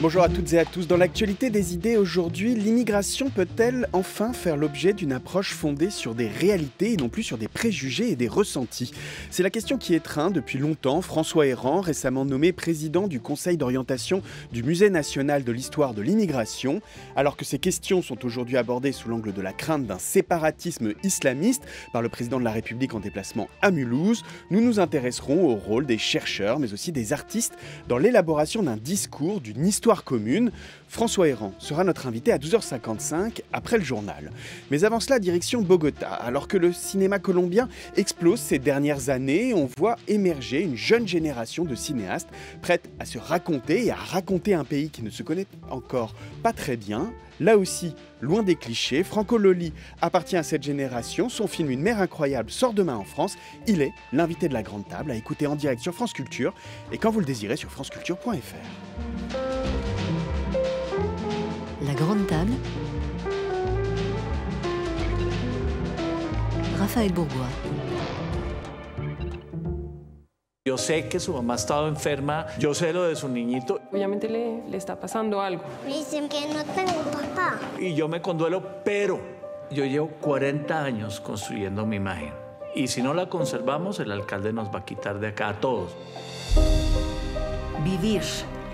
Bonjour à toutes et à tous. Dans l'actualité des idées aujourd'hui, l'immigration peut-elle enfin faire l'objet d'une approche fondée sur des réalités et non plus sur des préjugés et des ressentis C'est la question qui étreint depuis longtemps François Errand récemment nommé président du conseil d'orientation du Musée national de l'histoire de l'immigration. Alors que ces questions sont aujourd'hui abordées sous l'angle de la crainte d'un séparatisme islamiste par le président de la République en déplacement à Mulhouse, nous nous intéresserons au rôle des chercheurs mais aussi des artistes dans l'élaboration d'un discours du une histoire commune. François Errand sera notre invité à 12h55 après le journal. Mais avant cela, direction Bogota. Alors que le cinéma colombien explose ces dernières années, on voit émerger une jeune génération de cinéastes prêtes à se raconter et à raconter un pays qui ne se connaît encore pas très bien. Là aussi, loin des clichés, Franco Loli appartient à cette génération. Son film Une mère incroyable sort demain en France. Il est l'invité de la grande table à écouter en direct sur France Culture et quand vous le désirez sur franceculture.fr. la grande table, Rafael Bourgois. Yo sé que su mamá ha estado enferma, yo sé lo de su niñito. Obviamente le, le está pasando algo. dicen que no tengo papá. Y yo me conduelo, pero yo llevo 40 años construyendo mi imagen. Y si no la conservamos, el alcalde nos va a quitar de acá a todos. Vivir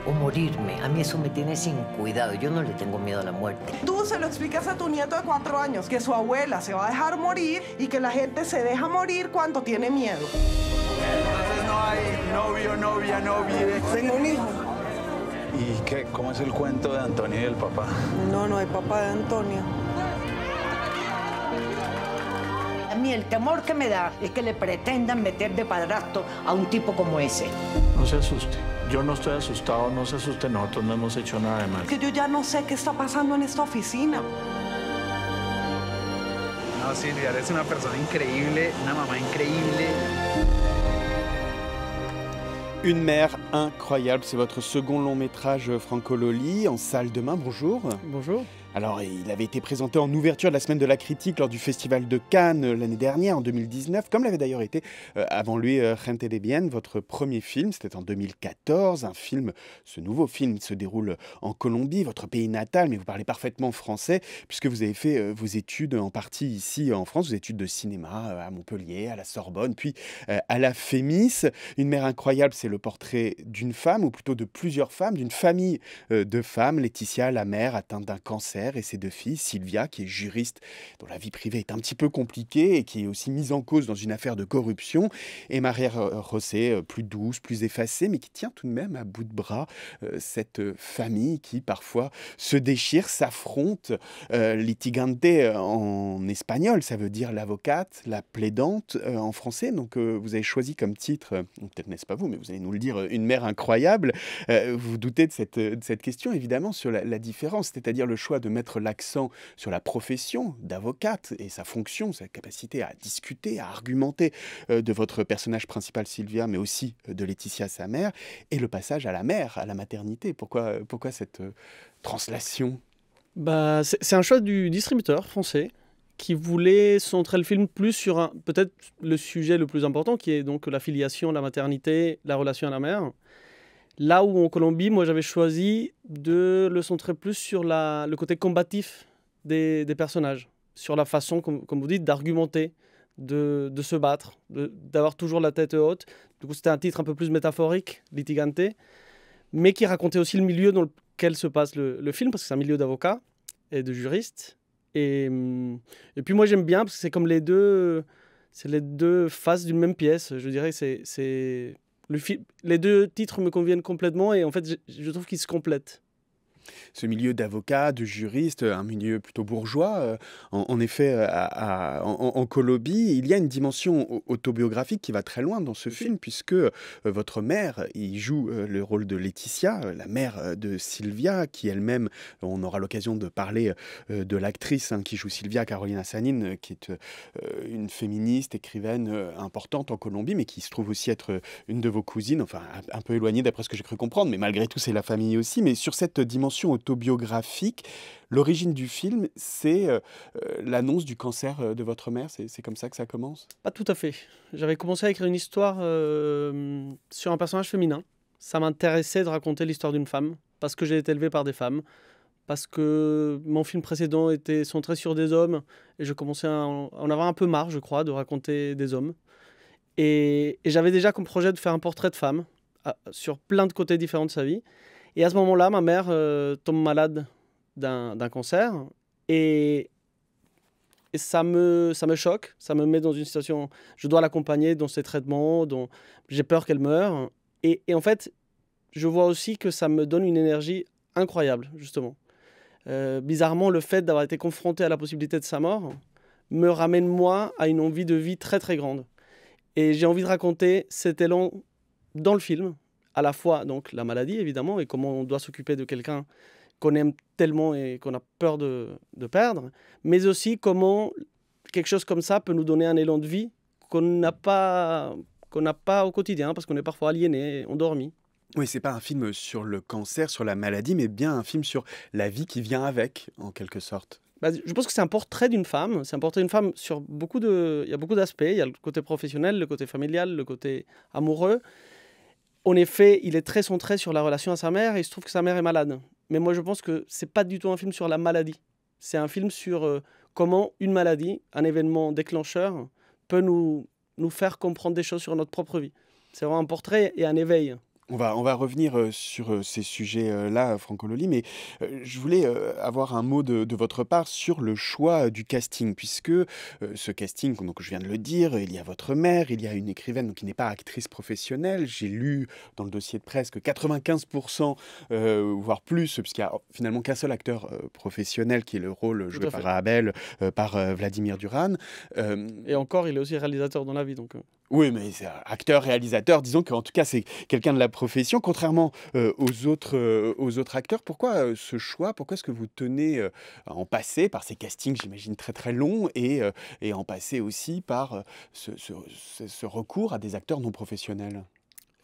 o morirme. A mí eso me tiene sin cuidado. Yo no le tengo miedo a la muerte. Tú se lo explicas a tu nieto de cuatro años que su abuela se va a dejar morir y que la gente se deja morir cuando tiene miedo. Entonces no hay novio, novia, novia. Tengo un hijo. ¿Y qué? ¿Cómo es el cuento de Antonio y el papá? No, no hay papá de Antonio. A mí el temor que me da es que le pretendan meter de padrastro a un tipo como ese. No se asuste. Yo no estoy asustado, no se asusten, nosotros no hemos hecho nada de mal. Que yo ya no sé qué está pasando en esta oficina. No, Silvia, eres una persona increíble, una mamá increíble. Une mère incroyable, c'est votre second long métrage Franco Loli en salle demain. Bonjour. Bonjour. Alors, il avait été présenté en ouverture de la semaine de la critique lors du Festival de Cannes euh, l'année dernière, en 2019, comme l'avait d'ailleurs été euh, avant lui euh, Gente votre premier film. C'était en 2014. Un film, ce nouveau film se déroule en Colombie, votre pays natal, mais vous parlez parfaitement français, puisque vous avez fait euh, vos études en partie ici en France, vos études de cinéma à Montpellier, à la Sorbonne, puis à la Fémis. Une mère incroyable, c'est le portrait d'une femme, ou plutôt de plusieurs femmes, d'une famille de femmes, Laetitia, la mère atteinte d'un cancer et ses deux filles, Sylvia, qui est juriste, dont la vie privée est un petit peu compliquée et qui est aussi mise en cause dans une affaire de corruption, et Maria rosé euh, plus douce, plus effacée, mais qui tient tout de même à bout de bras euh, cette euh, famille qui parfois se déchire, s'affronte. litigante en espagnol, ça veut dire l'avocate, la plaidante en français. Donc vous avez choisi comme titre, peut-être n'est-ce pas vous, mais vous allez nous le dire, une mère incroyable. vous doutez de cette, cette question, évidemment, sur la, la différence, c'est-à-dire le choix de mettre l'accent sur la profession d'avocate et sa fonction, sa capacité à discuter, à argumenter euh, de votre personnage principal Sylvia, mais aussi euh, de Laetitia, sa mère, et le passage à la mère, à la maternité. Pourquoi, euh, pourquoi cette translation bah, C'est un choix du distributeur français qui voulait centrer le film plus sur peut-être le sujet le plus important, qui est donc la filiation, la maternité, la relation à la mère. Là où en Colombie, moi j'avais choisi de le centrer plus sur le côté combatif des, personnages, sur la façon, comme, vous dites, d'argumenter, de, se battre, d'avoir toujours la tête haute. Du coup, c'était un titre un peu plus métaphorique, litigante, mais qui racontait aussi le milieu dans lequel se passe le, film, parce que c'est un milieu d'avocats et de juristes. Et, puis moi j'aime bien, parce que c'est comme les deux, les deux faces d'une même pièce. Je dirais c'est le les deux titres me conviennent complètement et en fait, je, je trouve qu'ils se complètent ce milieu d'avocats, de juristes, un milieu plutôt bourgeois. Euh, en, effet, euh, en, Colombie, il y a une dimension autobiographique qui va très loin dans ce film, puisque euh, votre mère il joue le rôle de Laetitia, la mère de Sylvia, qui elle-même, on aura l'occasion de parler de l'actrice hein, qui joue Sylvia, Carolina Sanin, qui est une féministe, écrivaine importante en Colombie, mais qui se trouve aussi être une de vos cousines, enfin un peu éloignée d'après ce que j'ai cru comprendre, mais malgré tout, c'est la famille aussi. Mais sur cette dimension autobiographique. L'origine du film, c'est euh, euh, l'annonce du cancer euh, de votre mère. C'est comme ça que ça commence Pas tout à fait. J'avais commencé à écrire une histoire sur un personnage féminin. Ça m'intéressait de raconter l'histoire d'une femme, parce que j'ai été élevé par des femmes, parce que mon film précédent était centré sur des hommes, et je commençais à en avoir un peu marre, je crois, de raconter des hommes. et j'avais déjà comme projet de faire un portrait de femme, sur plein de côtés différents de sa vie. Et à ce moment-là, ma mère euh, tombe malade d'un cancer. Et, et, ça, me, ça me choque, ça me met dans une situation. Je dois l'accompagner dans ses traitements, dont j'ai peur qu'elle meure. Et, en fait, je vois aussi que ça me donne une énergie incroyable, justement. Euh, bizarrement, le fait d'avoir été confronté à la possibilité de sa mort me ramène, moi, à une envie de vie très, très grande. Et j'ai envie de raconter cet élan dans le film, à la fois donc la maladie évidemment et comment on doit s'occuper de quelqu'un qu'on aime tellement et qu'on a peur de, perdre, mais aussi comment quelque chose comme ça peut nous donner un élan de vie qu'on n'a pas qu'on n'a pas au quotidien parce qu'on est parfois aliéné, endormi. Oui, c'est pas un film sur le cancer, sur la maladie, mais bien un film sur la vie qui vient avec, en quelque sorte. Bah, je pense que c'est un portrait d'une femme. C'est un portrait d'une femme sur beaucoup de. Il y a beaucoup d'aspects. Il y a le côté professionnel, le côté familial, le côté amoureux en effet, il est très centré sur la relation à sa mère et il se trouve que sa mère est malade. Mais moi, je pense que c'est pas du tout un film sur la maladie. C'est un film sur euh, comment une maladie, un événement déclencheur, peut nous, nous faire comprendre des choses sur notre propre vie. C'est vraiment un portrait et un éveil. On va, on va revenir sur ces sujets-là, euh, Franco Loli, mais je voulais avoir un mot de, votre part sur le choix du casting, puisque ce casting, donc je viens de le dire, il y a votre mère, il y a une écrivaine qui n'est pas actrice professionnelle. J'ai lu dans le dossier de presse que 95%, voire plus, puisqu'il n'y a finalement qu'un seul acteur professionnel qui est le rôle joué par Abel, par Vladimir Duran. Et encore, il est aussi réalisateur dans la vie, donc. Oui, mais acteur, réalisateur, disons qu'en tout cas c'est quelqu'un de la profession, contrairement euh, aux, autres, euh, aux autres acteurs. Pourquoi euh, ce choix Pourquoi est-ce que vous tenez en passé par ces castings, j'imagine, très très longs, et, et en passé aussi par ce, recours à des acteurs non professionnels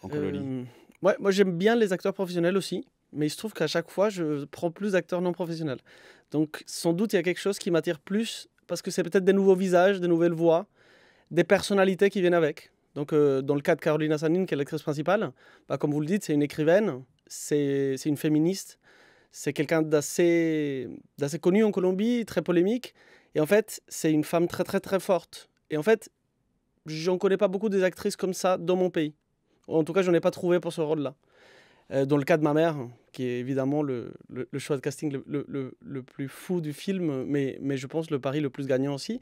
en Moi j'aime bien les acteurs professionnels aussi, mais il se trouve qu'à chaque fois je prends plus d'acteurs non professionnels. Donc sans doute il y a quelque chose qui m'attire plus, parce que c'est peut-être des nouveaux visages, des nouvelles voix des personnalités qui viennent avec. Donc, euh, dans le cas de Carolina Sanin, qui est l'actrice principale, bah, comme vous le dites, c'est une écrivaine, c'est une féministe, c'est quelqu'un d'assez connu en Colombie, très polémique. Et en fait, c'est une femme très, très, très forte. Et en fait, j'en connais pas beaucoup des actrices comme ça dans mon pays. En tout cas, j'en ai pas trouvé pour ce rôle-là. Euh, dans le cas de ma mère, qui est évidemment le, choix de casting le, plus fou du film, mais, mais je pense le pari le plus gagnant aussi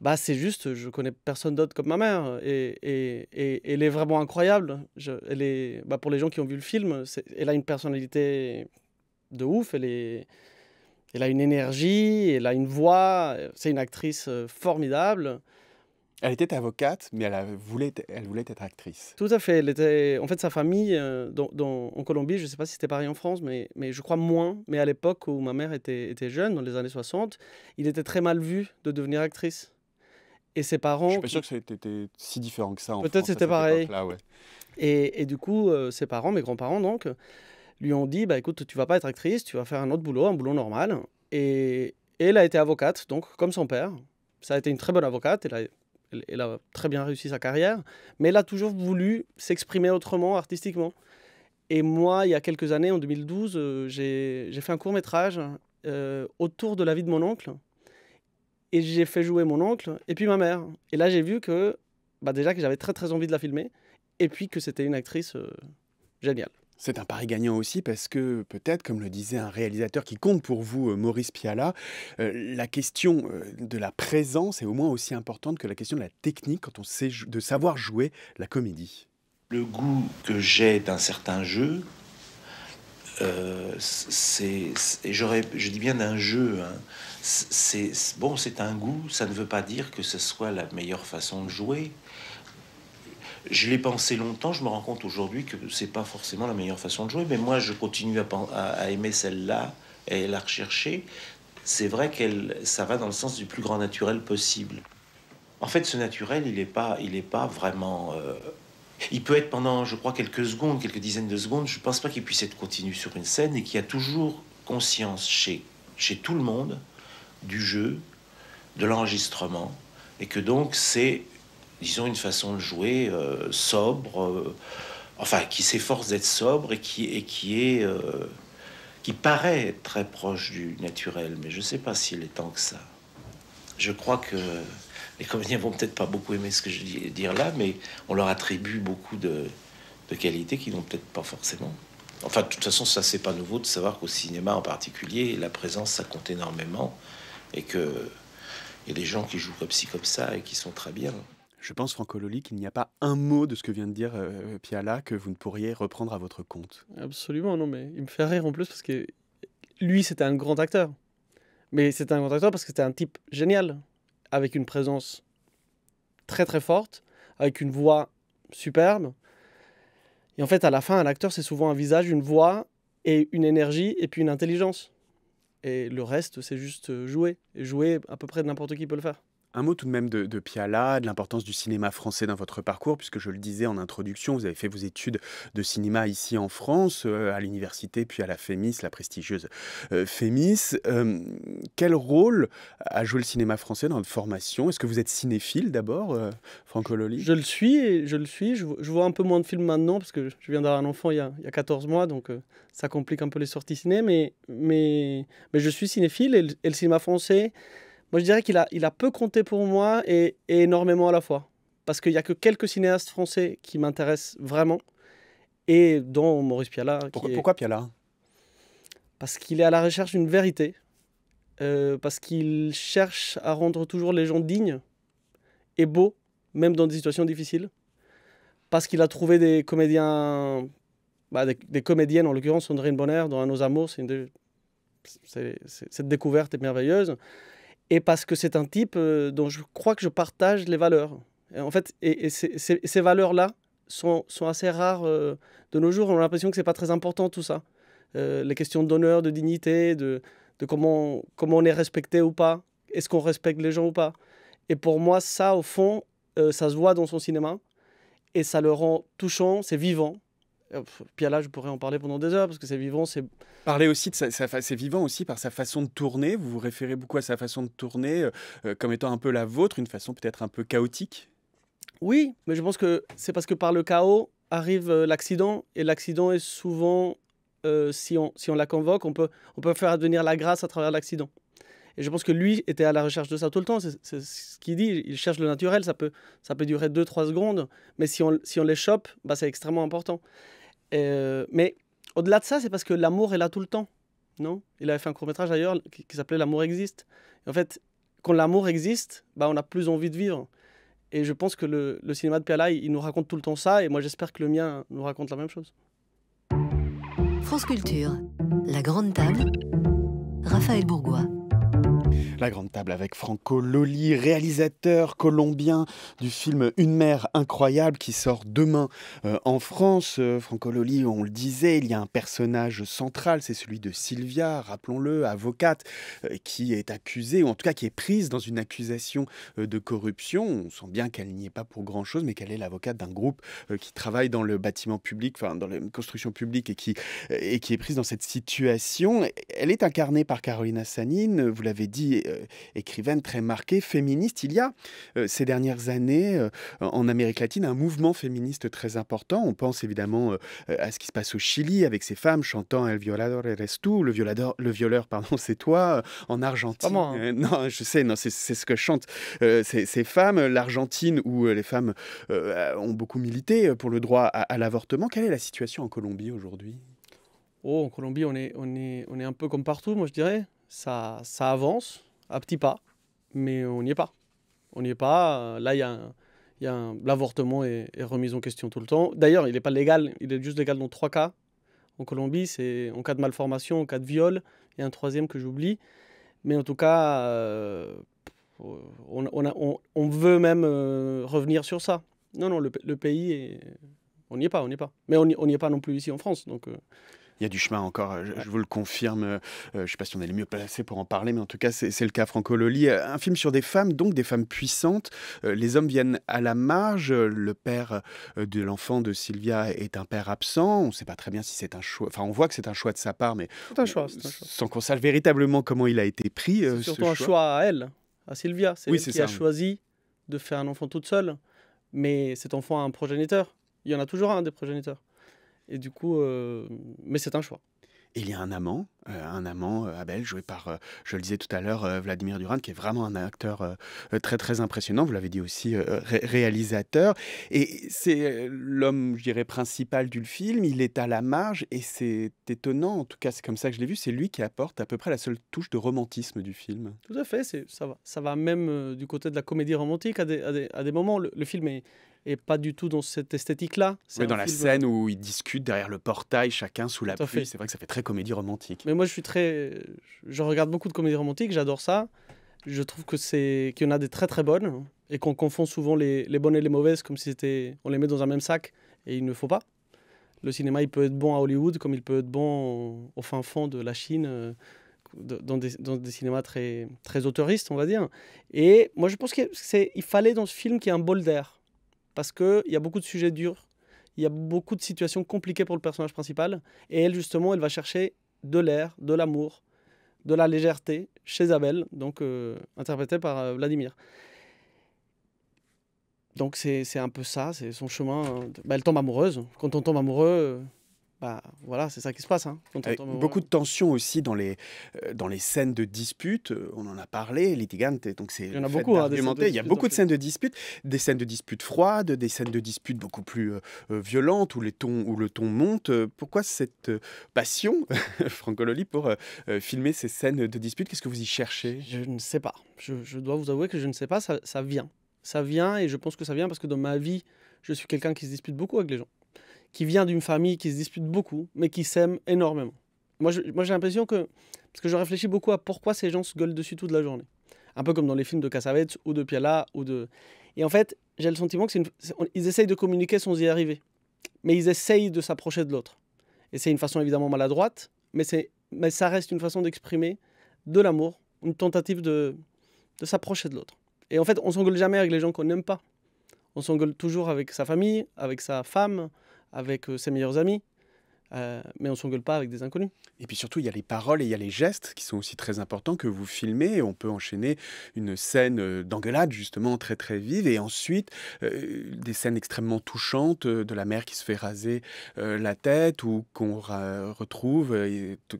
bah c'est juste, je connais personne d'autre comme ma mère. Et, elle est vraiment incroyable. elle est, bah pour les gens qui ont vu le film, elle a une personnalité de ouf. Elle, est, elle a une énergie, elle a une voix. C'est une actrice euh, formidable. Elle était avocate, mais elle, voulait, elle voulait être actrice. Tout à fait. Elle était, en fait, sa famille euh, dans, en Colombie, je ne sais pas si c'était pareil en France, mais, je crois moins. Mais à l'époque où ma mère était jeune, dans les années 60, il était très mal vu de devenir actrice et ses parents. Je suis pas sûr que ça ait été si différent que ça. Peut-être c'était pareil. et, du coup, euh, ses parents, mes grands-parents, donc, lui ont dit bah écoute, tu vas pas être actrice, tu vas faire un autre boulot, un boulot normal. Et, elle a été avocate, donc comme son père. Ça a été une très bonne avocate. Elle a, elle, a très bien réussi sa carrière, mais elle a toujours voulu s'exprimer autrement, artistiquement. Et moi, il y a quelques années, en 2012, euh, j'ai fait un court métrage euh, autour de la vie de mon oncle, et j'ai fait jouer mon oncle et puis ma mère. Et là, j'ai vu que, bah, déjà, que j'avais très très envie de la filmer et puis que c'était une actrice euh, géniale. C'est un pari gagnant aussi parce que peut-être, comme le disait un réalisateur qui compte pour vous, euh, Maurice Piala, euh, la question de la présence est au moins aussi importante que la question de la technique quand on sait de savoir jouer la comédie. Le goût que j'ai d'un certain jeu, euh, c'est, je dis bien d'un jeu, hein, c'est bon, c'est un goût, ça ne veut pas dire que ce soit la meilleure façon de jouer. Je l'ai pensé longtemps, je me rends compte aujourd'hui que c'est pas forcément la meilleure façon de jouer, mais moi je continue à, aimer celle-là et la rechercher. C'est vrai qu'elle, ça va dans le sens du plus grand naturel possible. En fait, ce naturel, il n'est pas, il est pas vraiment. Euh, il peut être pendant, je crois, quelques secondes, quelques dizaines de secondes. Je ne pense pas qu'il puisse être continu sur une scène et qu'il y a toujours conscience chez tout le monde du jeu, de l'enregistrement, et que donc c'est, disons, une façon de jouer euh, sobre, euh, enfin, qui s'efforce d'être sobre et qui, et qui est... Euh, qui paraît très proche du naturel, mais je ne sais pas s'il est tant que ça. Je crois que les comédiens vont peut-être pas beaucoup aimer ce que je dis dire là, mais on leur attribue beaucoup de, de qualités qu'ils n'ont peut-être pas forcément. Enfin, de toute façon, ça, c'est pas nouveau de savoir qu'au cinéma en particulier, la présence, ça compte énormément. Et qu'il y a des gens qui jouent comme ci, comme ça, et qui sont très bien. Je pense, Franco Loli, qu'il n'y a pas un mot de ce que vient de dire euh, Piala que vous ne pourriez reprendre à votre compte. Absolument, non, mais il me fait rire en plus parce que lui, c'était un grand acteur. Mais c'était un grand acteur parce que c'était un type génial, avec une présence très très forte, avec une voix superbe. Et en fait, à la fin, un acteur, c'est souvent un visage, une voix et une énergie et puis une intelligence. Et le reste, c'est juste euh, jouer. Et jouer, à peu près n'importe qui peut le faire. Un mot tout de même de, de Piala, de l'importance du cinéma français dans votre parcours, puisque je le disais en introduction, vous avez fait vos études de cinéma ici en France, euh, à l'université, puis à la FEMIS, la prestigieuse euh, Fémis. FEMIS. Euh, quel rôle a joué le cinéma français dans votre formation Est-ce que vous êtes cinéphile d'abord, Franco Loli Je le suis, je le suis. Je, vois un peu moins de films maintenant, parce que je viens d'avoir un enfant il y, a, 14 mois, donc ça complique un peu les sorties ciné, mais, je suis cinéphile, et le cinéma français... Moi, je dirais qu'il a, il a peu compté pour moi et, énormément à la fois. Parce qu'il n'y a que quelques cinéastes français qui m'intéressent vraiment. Et dont Maurice Piala. Pourquoi, Pialat Piala Parce qu'il est à la recherche d'une vérité. Euh, parce qu'il cherche à rendre toujours les gens dignes et beaux, même dans des situations difficiles. Parce qu'il a trouvé des comédiens, bah, des, comédiennes en l'occurrence, Sandrine Bonner dans Un nos amours, c'est une cette découverte est merveilleuse et parce que c'est un type euh, dont je crois que je partage les valeurs. en fait, et, ces valeurs-là sont, assez rares euh, de nos jours. On a l'impression que ce n'est pas très important tout ça. Euh, les questions d'honneur, de dignité, de, comment, comment on est respecté ou pas, est-ce qu'on respecte les gens ou pas. Et pour moi, ça, au fond, ça se voit dans son cinéma et ça le rend touchant, c'est vivant là euh, je pourrais en parler pendant des heures parce que c'est vivant. C'est parler aussi de sa, c'est vivant aussi par sa façon de tourner. Vous vous référez beaucoup à sa façon de tourner euh, euh, comme étant un peu la vôtre, une façon peut-être un peu chaotique. Oui, mais je pense que c'est parce que par le chaos arrive l'accident et l'accident est souvent, si on si on la convoque, on peut on peut faire advenir la grâce à travers l'accident. Et je pense que lui était à la recherche de ça tout le temps. C'est ce qu'il dit. Il cherche le naturel. Ça peut, ça peut durer 2-3 secondes. Mais si on, si on les chope, bah, c'est extrêmement important. Euh, mais au-delà de ça, c'est parce que l'amour est là tout le temps. Non Il avait fait un court métrage d'ailleurs qui, s'appelait L'amour existe. en fait, quand l'amour existe, bah, on a plus envie de vivre. Et je pense que le, cinéma de Pialaï, il, nous raconte tout le temps ça. Et moi, j'espère que le mien nous raconte la même chose. France Culture, la grande table, Raphaël Bourgois. La grande table avec Franco Loli, réalisateur colombien du film Une mère incroyable qui sort demain euh, en France. Euh, Franco Loli, on le disait, il y a un personnage central, c'est celui de Sylvia, rappelons-le, avocate, euh, qui est accusée, ou en tout cas qui est prise dans une accusation de corruption. On sent bien qu'elle n'y est pas pour grand-chose, mais qu'elle est l'avocate d'un groupe qui travaille dans le bâtiment public, enfin dans la construction publique et qui, et qui est prise dans cette situation. Elle est incarnée par Carolina Sanin, vous l'avez dit, euh, écrivaine très marquée, féministe. Il y a euh, ces dernières années euh, en Amérique latine un mouvement féministe très important. On pense évidemment à ce qui se passe au Chili avec ces femmes chantant El violador eres tú, le, violador, le violeur, pardon, c'est toi, en Argentine. Hein. non, je sais, non, c'est ce que chantent ces, femmes. L'Argentine où les femmes ont beaucoup milité pour le droit à, à l'avortement. Quelle est la situation en Colombie aujourd'hui Oh, en Colombie, on est, on, est, on est un peu comme partout, moi je dirais. Ça, ça avance à petits pas, mais on n'y est pas. On n'y est pas. Là, il y a, l'avortement est, remis en question tout le temps. D'ailleurs, il n'est pas légal, il est juste légal dans trois cas. En Colombie, c'est en cas de malformation, en cas de viol, il y a un troisième que j'oublie. Mais en tout cas, euh, on, veut même euh, revenir sur ça. Non, non, le, pays, on n'y est pas, on n'y est pas. Mais on n'y est pas non plus ici en France. Donc, euh, il y a du chemin encore, euh, je, vous le confirme. Euh, euh, je ne sais pas si on est les mieux placé pour en parler, mais en tout cas, c'est le cas Franco Loli. Un film sur des femmes, donc des femmes puissantes. les hommes viennent à la marge. Le père de l'enfant de Sylvia est un père absent. On ne sait pas très bien si c'est un choix. Enfin, on voit que c'est un choix de sa part, mais un sans qu'on sache véritablement comment il a été pris. C'est surtout un choix. à elle, à Sylvia. C'est elle qui a choisi de faire un enfant toute seule. Mais cet enfant a un progéniteur. Il y en a toujours un des progéniteurs. Et du coup, euh, mais c'est un choix. il y a un amant, euh, un amant euh, Abel joué par, je le disais tout à l'heure, Vladimir Durand, qui est vraiment un acteur très très impressionnant. Vous l'avez dit aussi, réalisateur. Et c'est l'homme, je dirais, principal du film. Il est à la marge et c'est étonnant. En tout cas, c'est comme ça que je l'ai vu. C'est lui qui apporte à peu près la seule touche de romantisme du film. Tout à fait. Ça va, ça va même du côté de la comédie romantique. À des, moments, le film est, et pas du tout dans cette esthétique-là. C'est dans la scène où ils discutent derrière le portail, chacun sous la pluie. C'est vrai que ça fait très comédie romantique. Mais moi, je suis très. Je regarde beaucoup de comédies romantiques, j'adore ça. Je trouve que c'est qu'il y en a des très très bonnes et qu'on confond souvent les... bonnes et les mauvaises comme si c'était on les met dans un même sac et il ne faut pas. Le cinéma, il peut être bon à Hollywood comme il peut être bon au, fin fond de la Chine. Euh, dans des, cinémas très, très autoristes, on va dire. Et moi, je pense qu'il fallait dans ce film qu'il y ait un bol d'air parce qu'il y a beaucoup de sujets durs, il y a beaucoup de situations compliquées pour le personnage principal, et elle, justement, elle va chercher de l'air, de l'amour, de la légèreté chez Abel, donc euh, interprété par euh, Vladimir. Donc c'est un peu ça, c'est son chemin. Hein, bah, elle tombe amoureuse. Quand on tombe amoureux, euh, voilà, c'est ça qui se passe. Hein, beaucoup de tensions aussi dans les, euh, dans les scènes de dispute. Euh, on en a parlé, litigante. Donc c'est il y en a beaucoup. à hein, il y a beaucoup de scènes de dispute, des scènes de dispute froides, des scènes de dispute beaucoup plus euh, violentes où, les tons, où le ton monte. Pourquoi cette passion, Franco Loli, pour filmer ces scènes de dispute Qu'est-ce que vous y cherchez Je ne sais pas. Je, dois vous avouer que je ne sais pas. ça vient. Ça vient et je pense que ça vient parce que dans ma vie, je suis quelqu'un qui se dispute beaucoup avec les gens qui vient d'une famille qui se dispute beaucoup, mais qui s'aime énormément. Moi, j'ai l'impression que, parce que je réfléchis beaucoup à pourquoi ces gens se gueulent dessus toute la journée. Un peu comme dans les films de Cassavetes ou de Piala ou de... Et en fait, j'ai le sentiment qu'ils essayent de communiquer sans y arriver. Mais ils essayent de s'approcher de l'autre. Et c'est une façon évidemment maladroite, mais, mais ça reste une façon d'exprimer de l'amour, une tentative de, de s'approcher de l'autre. Et en fait, on s'engueule jamais avec les gens qu'on n'aime pas. On s'engueule toujours avec sa famille, avec sa femme, avec euh, ses meilleurs amis, euh, mais on s'engueule pas avec des inconnus. Et puis surtout, il y a les paroles et il y a les gestes qui sont aussi très importants que vous filmez. On peut enchaîner une scène euh, d'engueulade justement très très vive et ensuite des scènes extrêmement touchantes de la mère qui se fait raser la tête ou qu'on retrouve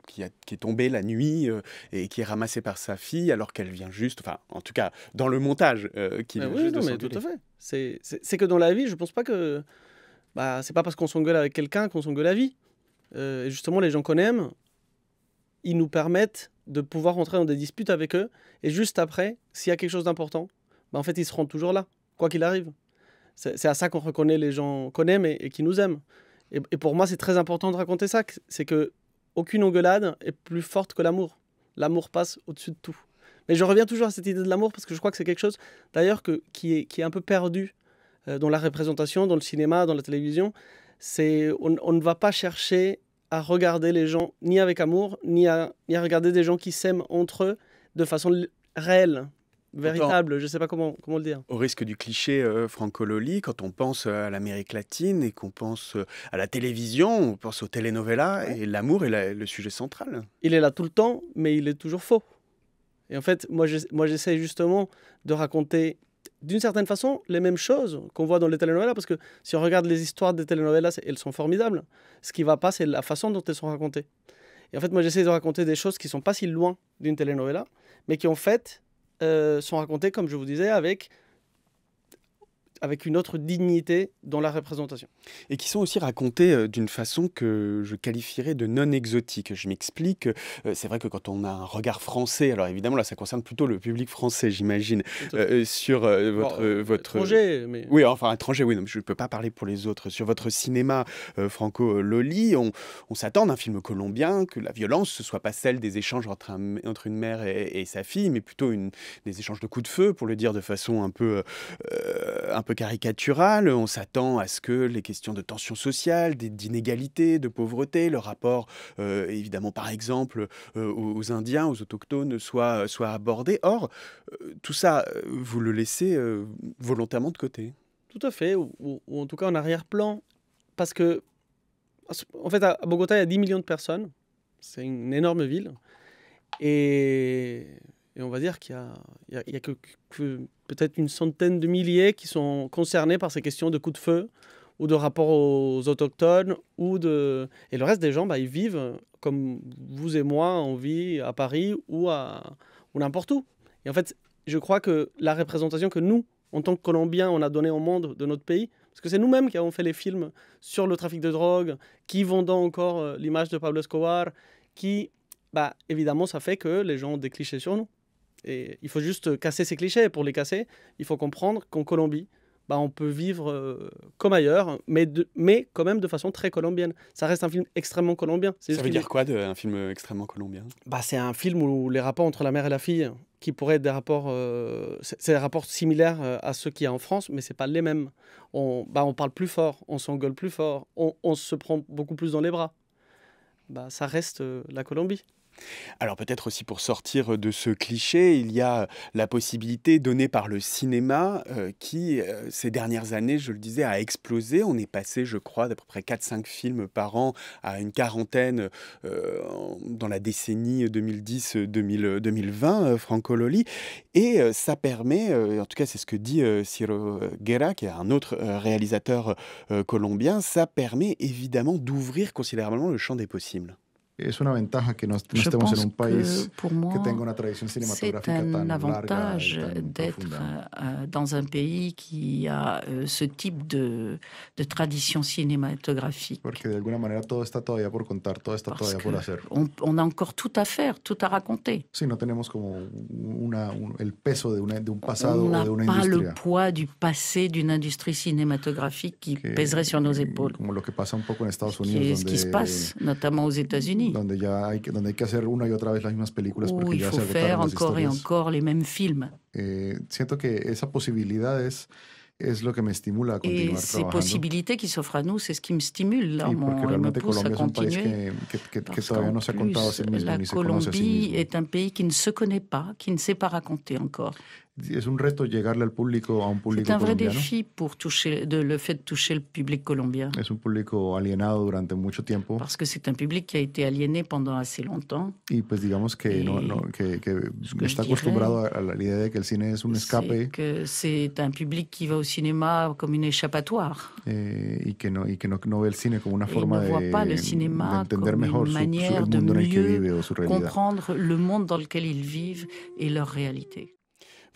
qui, qui, est tombée la nuit et qui est ramassée par sa fille alors qu'elle vient juste, enfin en tout cas dans le montage qui ah vient oui, juste mais tout à fait. C'est que dans la vie, je pense pas que bah, c'est pas parce qu'on s'engueule avec quelqu'un qu'on s'engueule à vie. Euh, justement, les gens qu'on aime, ils nous permettent de pouvoir entrer dans des disputes avec eux. Et juste après, s'il y a quelque chose d'important, bah, en fait, ils seront toujours là, quoi qu'il arrive. C'est à ça qu'on reconnaît les gens qu'on aime et, qui nous aiment. Et, pour moi, c'est très important de raconter ça. C'est que aucune engueulade est plus forte que l'amour. L'amour passe au-dessus de tout. Mais je reviens toujours à cette idée de l'amour parce que je crois que c'est quelque chose, d'ailleurs, qui, qui est un peu perdu euh, dans la représentation, dans le cinéma, dans la télévision. C'est, on, ne va pas chercher à regarder les gens ni avec amour, ni à, regarder des gens qui s'aiment entre eux de façon réelle véritable, je ne sais pas comment, comment le dire. Au risque du cliché euh, franco-loli, quand on pense euh, à l'Amérique latine et qu'on pense à la télévision, on pense aux telenovelas, et l'amour est le sujet central. Il est là tout le temps, mais il est toujours faux. Et en fait, moi, moi j'essaie justement de raconter d'une certaine façon les mêmes choses qu'on voit dans les telenovelas, parce que si on regarde les histoires des telenovelas, elles sont formidables. Ce qui va pas, c'est la façon dont elles sont racontées. Et en fait, moi, j'essaie de raconter des choses qui sont pas si loin d'une telenovela, mais qui en fait euh, sont racontées, comme je vous disais, avec avec une autre dignité dans la représentation. Et qui sont aussi racontés euh, d'une façon que je qualifierais de non exotique. Je m'explique. Euh, c'est vrai que quand on a un regard français, alors évidemment là, ça concerne plutôt le public français, j'imagine, euh, sur votre, votre étranger. Mais... Oui, enfin étranger. Oui, non, je ne peux pas parler pour les autres. Sur votre cinéma franco-loli, on, s'attend d'un film colombien que la violence ce soit pas celle des échanges entre, entre une mère et, et, sa fille, mais plutôt une, des échanges de coups de feu, pour le dire de façon un peu, un peu caricatural, on s'attend à ce que les questions de tension sociale, d'inégalités, de pauvreté, le rapport euh, évidemment par exemple euh, aux Indiens, aux autochtones soient, euh, abordés. Or, tout ça, vous le laissez volontairement de côté. Tout à fait, ou, en tout cas en arrière-plan, parce que en fait à Bogota il y a 10 millions de personnes, c'est une énorme ville, et et on va dire qu'il n'y a, que, peut-être une centaine de milliers qui sont concernés par ces questions de coups de feu ou de rapport aux autochtones ou de et le reste des gens bah, ils vivent comme vous et moi on vit à Paris ou ou n'importe où et en fait je crois que la représentation que nous en tant que Colombiens on a donnée au monde de notre pays parce que c'est nous-mêmes qui avons fait les films sur le trafic de drogue qui vendant encore euh, l'image de Pablo Escobar qui bah évidemment ça fait que les gens ont des clichés sur nous il faut juste casser ces clichés. Pour les casser, il faut comprendre qu'en Colombie, bah, on peut vivre euh, comme ailleurs, mais, mais quand même de façon très colombienne. Ça reste un film extrêmement colombien. Ça veut dire quoi, d'un un film extrêmement colombien bah, C'est un film où les rapports entre la mère et la fille, qui pourraient être des rapports, euh, c'est des rapports similaires euh, à ceux qu'il y a en France, mais ce pas les mêmes. On, bah, on parle plus fort, on s'engueule plus fort, on, se prend beaucoup plus dans les bras. Bah, ça reste la Colombie. Alors peut-être aussi pour sortir de ce cliché, il y a la possibilité donnée par le cinéma euh, qui, euh, ces dernières années, je le disais, a explosé. On est passé, je crois, d'à peu près 4-5 films par an à une quarantaine euh, dans la décennie 2010-2020, Franco Loli. Et ça permet, en tout cas c'est ce que dit Ciro Guerra, qui est un autre réalisateur colombien, ça permet évidemment d'ouvrir considérablement le champ des possibles es una ventaja que no, no estemos en un país que, moi, que tenga una tradición cinematográfica un tan avantage euh, d'être euh, euh, dans un pays qui a ce type de, de tradition cinématographique. Porque de alguna manera todo está todavía por contar, todo está Parce todavía por hacer. On, on, a encore tout à faire, tout à raconter. Si no tenemos como una, un, el peso de, una, de un pasado on o de una pas industria. le poids du passé d'une industrie cinématographique qui que, pèserait sur nos eh, épaules. Como lo que pasa un poco en Estados Unidos, qui est, donde, qui se passe notamment aux États-Unis États-Unis. Donde ya hay, que, donde hay que hacer una y otra vez las mismas películas Où porque il ya faut se faire encore et encore les mêmes films. Eh, siento que esa posibilidad es es lo que me estimula a continuar Et eh, ces trabajando. possibilités qui s'offrent à nous, c'est ce qui me stimule. Là, sí, mon, me Colombia pousse à continuer. Que, que, que, parce en no se ha contado a sí mismo, la Colombie sí est un pays qui ne se connaît pas, qui ne sait pas raconter encore c'est un reto llegarle al público, a un público C'est un vrai défi pour toucher, de, le fait de toucher le public colombien. Es un público alienado durante mucho tiempo. Parce que c'est un public qui a été aliéné pendant assez longtemps. Y pues digamos que, no, no, que, que está acostumbrado la idea l'idée que le cine es un escape. que c'est un public qui va au cinéma comme une échappatoire. Et, eh, y que no, y que no, no ve el cine como una forma de, voit pas le cinéma comme une en manière que vive de mieux realidad. comprendre le monde dans lequel ils vivent et leur réalité.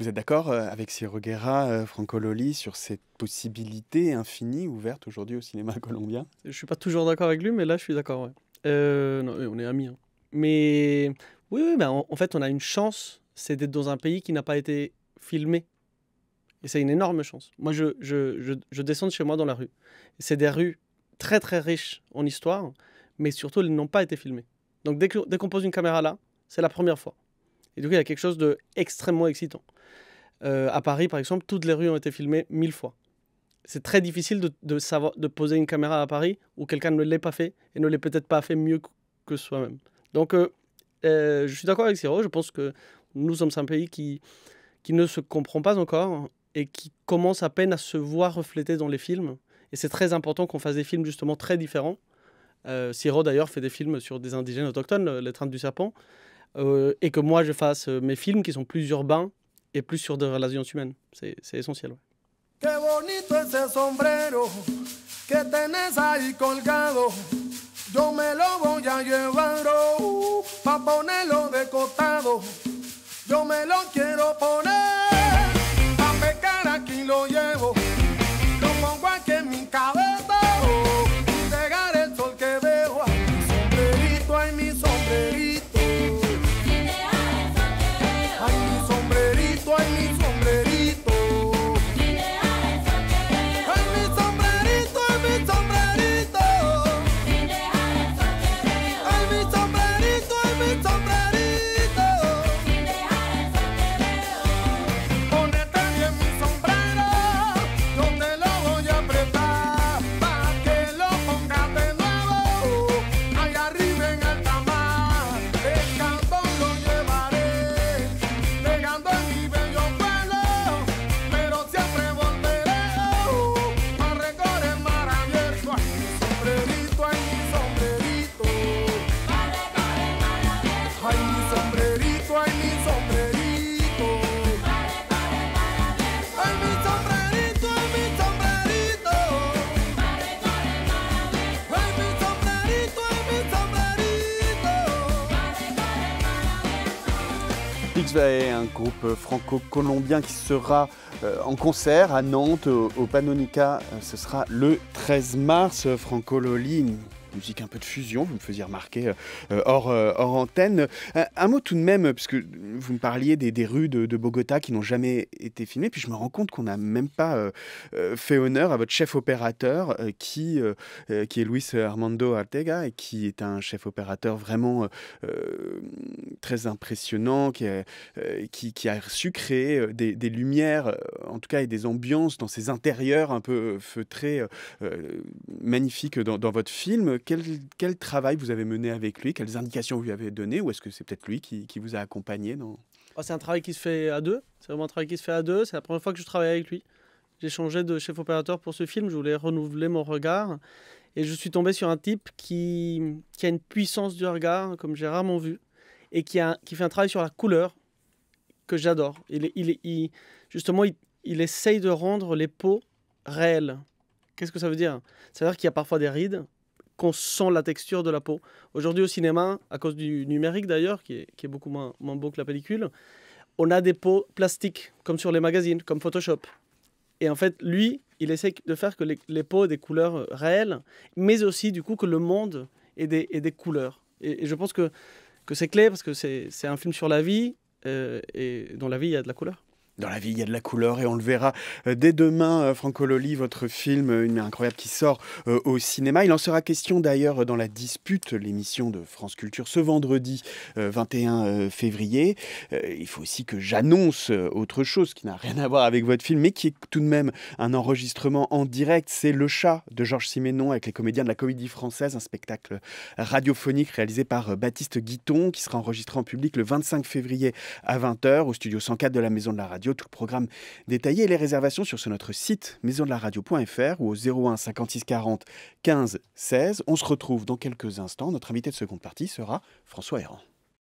Vous êtes d'accord euh, avec Ciro euh, Franco Loli, sur cette possibilité infinie ouverte aujourd'hui au cinéma colombien Je ne suis pas toujours d'accord avec lui, mais là, je suis d'accord. Ouais. Euh, on est amis. Hein. Mais oui, oui bah, en, fait, on a une chance, c'est d'être dans un pays qui n'a pas été filmé. Et c'est une énorme chance. Moi, je, je, je, descends de chez moi dans la rue. C'est des rues très, très riches en histoire, mais surtout, elles n'ont pas été filmées. Donc, dès qu'on pose une caméra là, c'est la première fois. Et du coup, il y a quelque chose d'extrêmement excitant. Euh, à Paris, par exemple, toutes les rues ont été filmées mille fois. C'est très difficile de, savoir, de poser une caméra à Paris où quelqu'un ne l'ait pas fait et ne l'ait peut-être pas fait mieux que soi-même. Donc, euh, euh, je suis d'accord avec Siro. Je pense que nous sommes un pays qui, qui ne se comprend pas encore et qui commence à peine à se voir reflété dans les films. Et c'est très important qu'on fasse des films justement très différents. Siro, d'ailleurs, fait des films sur des indigènes autochtones, Les Trains du Serpent euh, et que moi je fasse euh, mes films qui sont plus urbains et plus sur des relations humaines. C'est essentiel. Ouais. Qué bonito ese sombrero que tenés ahí colgado. Yo me lo voy a llevar oh, pa ponerlo de costado. Yo me lo quiero poner pa pecar aquí lo llevo. un groupe franco-colombien qui sera euh, en concert à Nantes au Panonica. Euh, ce sera le 13 mars. Franco Loli, musique un peu de fusion, vous me faisiez remarquer euh, euh, euh, hors, antenne. un mot tout de même, puisque vous me parliez des, des rues de, Bogota qui n'ont jamais été filmées, puis je me rends compte qu'on n'a même pas fait honneur à votre chef opérateur qui, qui est Luis Armando Artega et qui est un chef opérateur vraiment très impressionnant, qui a, qui, a su créer des, lumières, en tout cas, et des ambiances dans ses intérieurs un peu feutrés, magnifiques dans, dans votre film quel, travail vous avez mené avec lui Quelles indications vous lui avez données Ou est-ce que c'est peut-être lui qui, vous a accompagné oh, c'est un travail qui se fait à deux. C'est vraiment un travail qui se fait à deux. C'est la première fois que je travaille avec lui. J'ai changé de chef opérateur pour ce film. Je voulais renouveler mon regard. Et je suis tombé sur un type qui, a une puissance du regard comme j'ai rarement vu. Et qui, qui fait un travail sur la couleur que j'adore. il, justement, il, il essaye de rendre les peaux réelles. Qu'est-ce que ça veut dire Ça veut dire qu'il y a parfois des rides, qu'on sent la texture de la peau. Aujourd'hui au cinéma, à cause du numérique d'ailleurs, qui est, beaucoup moins, beau que la pellicule, on a des peaux plastiques, comme sur les magazines, comme Photoshop. Et en fait, lui, il essaie de faire que les, peaux aient des couleurs euh, réelles, mais aussi du coup que le monde ait des, couleurs. Et, je pense que, c'est clé parce que c'est un film sur la vie, euh, et dans la vie, il y a de la couleur. Dans la vie, il y a de la couleur et on le verra euh, dès demain. Euh, Franco Loli, votre film euh, Une incroyable qui sort au cinéma. Il en sera question d'ailleurs dans la dispute, l'émission de France Culture ce vendredi 21 février. Il faut aussi que j'annonce autre chose qui n'a rien à voir avec votre film, mais qui est tout de même un enregistrement en direct. C'est Le Chat de Georges Siménon avec les comédiens de la Comédie Française, un spectacle radiophonique réalisé par Baptiste Guiton qui sera enregistré en public le 25 février à 20h au studio 104 de la Maison de la Radio tout le programme détaillé et les réservations sur notre site maison de maisondelaradio.fr ou au 01 56 40 15 16. On se retrouve dans quelques instants. Notre invité de seconde partie sera François Errand.